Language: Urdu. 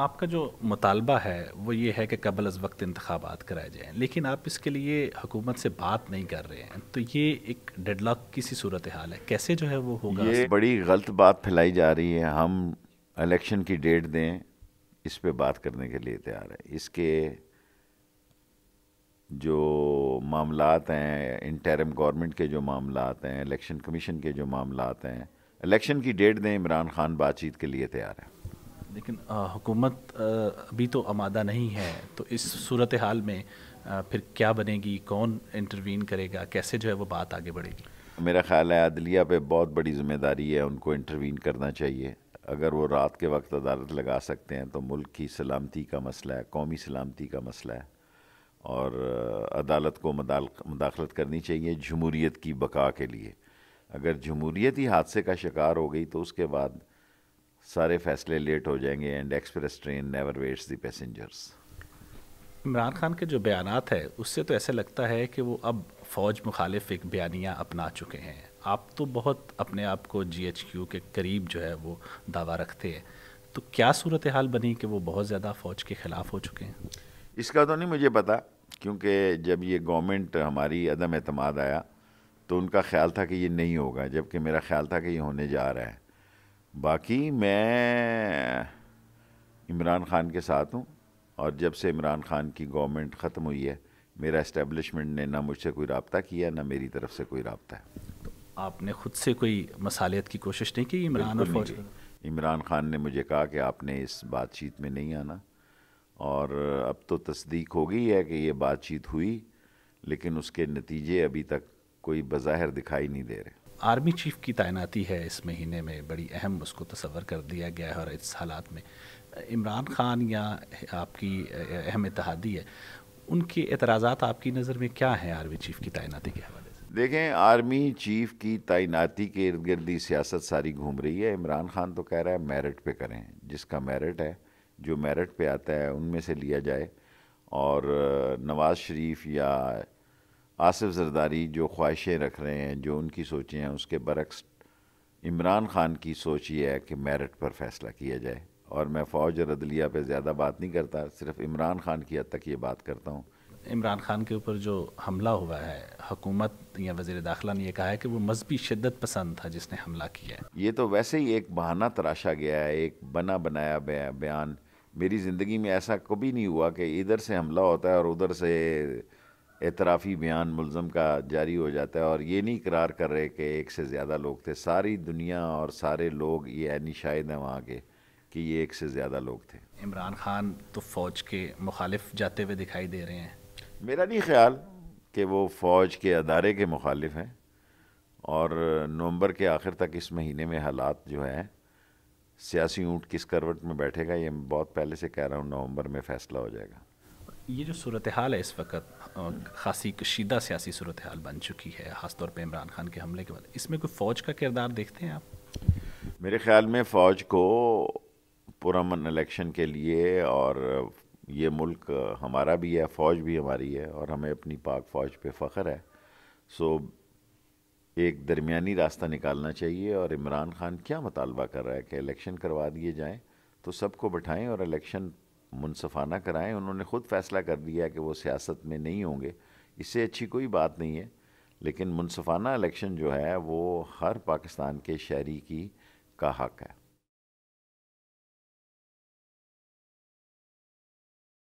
آپ کا جو مطالبہ ہے وہ یہ ہے کہ قبل از وقت انتخابات کرائے جائیں لیکن آپ اس کے لیے حکومت سے بات نہیں کر رہے ہیں تو یہ ایک ڈیڈ لاک کسی صورت حال ہے کیسے جو ہے وہ ہوگا یہ بڑی غلط بات پھیلائی جا رہی ہے ہم الیکشن کی ڈیٹ دیں اس پہ بات کرنے کے لیے تیار ہے اس کے جو معاملات ہیں انٹرم گورنمنٹ کے جو معاملات ہیں الیکشن کمیشن کے جو معاملات ہیں الیکشن کی ڈیٹ دیں عمران خان بات چیت کے لیے تیار ہے لیکن حکومت ابھی تو آمادہ نہیں ہے تو اس صورتحال میں پھر کیا بنے گی کون انٹروین کرے گا کیسے جو ہے وہ بات آگے بڑھے گی میرا خیال ہے عدلیہ پہ بہت بڑی ذمہ داری ہے ان کو انٹروین کرنا چاہیے اگر وہ رات کے وقت عدالت لگا سکتے ہیں تو ملک کی سلامتی کا مسئلہ ہے قومی سلامتی کا مسئلہ ہے اور عدالت کو مداخلت کرنی چاہیے جمہوریت کی بقا کے لیے اگر جمہوریت ہی حادثے کا شکار ہو گئی تو اس کے بعد سارے فیصلے لیٹ ہو جائیں گے and express train never waits the passengers Imran Khan کے جو بیانات ہے اس سے تو ایسا لگتا ہے کہ وہ اب فوج مخالف ایک بیانیہ اپنا چکے ہیں آپ تو بہت اپنے آپ کو جی ایچ کیو کے قریب جو ہے وہ دعویٰ رکھتے ہیں تو کیا صورت حال بنی کہ وہ بہت زیادہ فوج کے خلاف ہو چکے ہیں اس کا تو نہیں مجھے پتا کیونکہ جب یہ گورنمنٹ ہماری عدم اعتماد آیا تو ان کا خیال تھا کہ یہ نہیں ہوگا جب کہ میرا خیال تھا کہ یہ ہونے جا رہا ہے باقی میں عمران خان کے ساتھ ہوں اور جب سے عمران خان کی گورنمنٹ ختم ہوئی ہے میرا اسٹیبلشمنٹ نے نہ مجھ سے کوئی رابطہ کیا نہ میری طرف سے کوئی رابطہ ہے آپ نے خود سے کوئی مصالحت کی کوشش نہیں کی عمران اور فوج عمران خان نے مجھے کہا کہ آپ نے اس بات چیت میں نہیں آنا اور اب تو تصدیق ہو گئی ہے کہ یہ بات چیت ہوئی لیکن اس کے نتیجے ابھی تک کوئی بظاہر دکھائی نہیں دے رہے آرمی چیف کی تعیناتی ہے اس مہینے میں بڑی اہم اس کو تصور کر دیا گیا ہے اور اس حالات میں عمران خان یا آپ کی اہم اتحادی ہے ان کے اعتراضات آپ کی نظر میں کیا ہیں آرمی چیف کی تعیناتی کے حوالے سے دیکھیں آرمی چیف کی تعیناتی کے ارد گردی سیاست ساری گھوم رہی ہے عمران خان تو کہہ رہا ہے میرٹ پہ کریں جس کا میرٹ ہے جو میرٹ پہ آتا ہے ان میں سے لیا جائے اور نواز شریف یا آصف زرداری جو خواہشیں رکھ رہے ہیں جو ان کی سوچیں ہیں اس کے برعکس عمران خان کی سوچ یہ ہے کہ میرٹ پر فیصلہ کیا جائے اور میں فوج اور عدلیہ پہ زیادہ بات نہیں کرتا صرف عمران خان کی حد تک یہ بات کرتا ہوں عمران خان کے اوپر جو حملہ ہوا ہے حکومت یا وزیر داخلہ نے یہ کہا ہے کہ وہ مذہبی شدت پسند تھا جس نے حملہ کیا ہے یہ تو ویسے ہی ایک بہانہ تراشا گیا ہے ایک بنا بنایا بیان میری زندگی میں ایسا کبھی نہیں ہوا کہ ادھر سے حملہ ہوتا ہے اور ادھر سے اعترافی بیان ملزم کا جاری ہو جاتا ہے اور یہ نہیں اقرار کر رہے کہ ایک سے زیادہ لوگ تھے ساری دنیا اور سارے لوگ یہ شاہد ہیں وہاں کے کہ یہ ایک سے زیادہ لوگ تھے عمران خان تو فوج کے مخالف جاتے ہوئے دکھائی دے رہے ہیں میرا نہیں خیال کہ وہ فوج کے ادارے کے مخالف ہیں اور نومبر کے آخر تک اس مہینے میں حالات جو ہیں سیاسی اونٹ کس کروٹ میں بیٹھے گا یہ بہت پہلے سے کہہ رہا ہوں نومبر میں فیصلہ ہو جائے گا یہ جو صورتحال ہے اس وقت خاصی کشیدہ سیاسی صورتحال بن چکی ہے خاص طور پہ عمران خان کے حملے کے بعد اس میں کوئی فوج کا کردار دیکھتے ہیں آپ میرے خیال میں فوج کو پرامن الیکشن کے لیے اور یہ ملک ہمارا بھی ہے فوج بھی ہماری ہے اور ہمیں اپنی پاک فوج پہ فخر ہے سو ایک درمیانی راستہ نکالنا چاہیے اور عمران خان کیا مطالبہ کر رہا ہے کہ الیکشن کروا دیے جائیں تو سب کو بٹھائیں اور الیکشن منصفانہ کرائیں انہوں نے خود فیصلہ کر دیا کہ وہ سیاست میں نہیں ہوں گے اس سے اچھی کوئی بات نہیں ہے لیکن منصفانہ الیکشن جو ہے وہ ہر پاکستان کے شہری کی کا حق ہے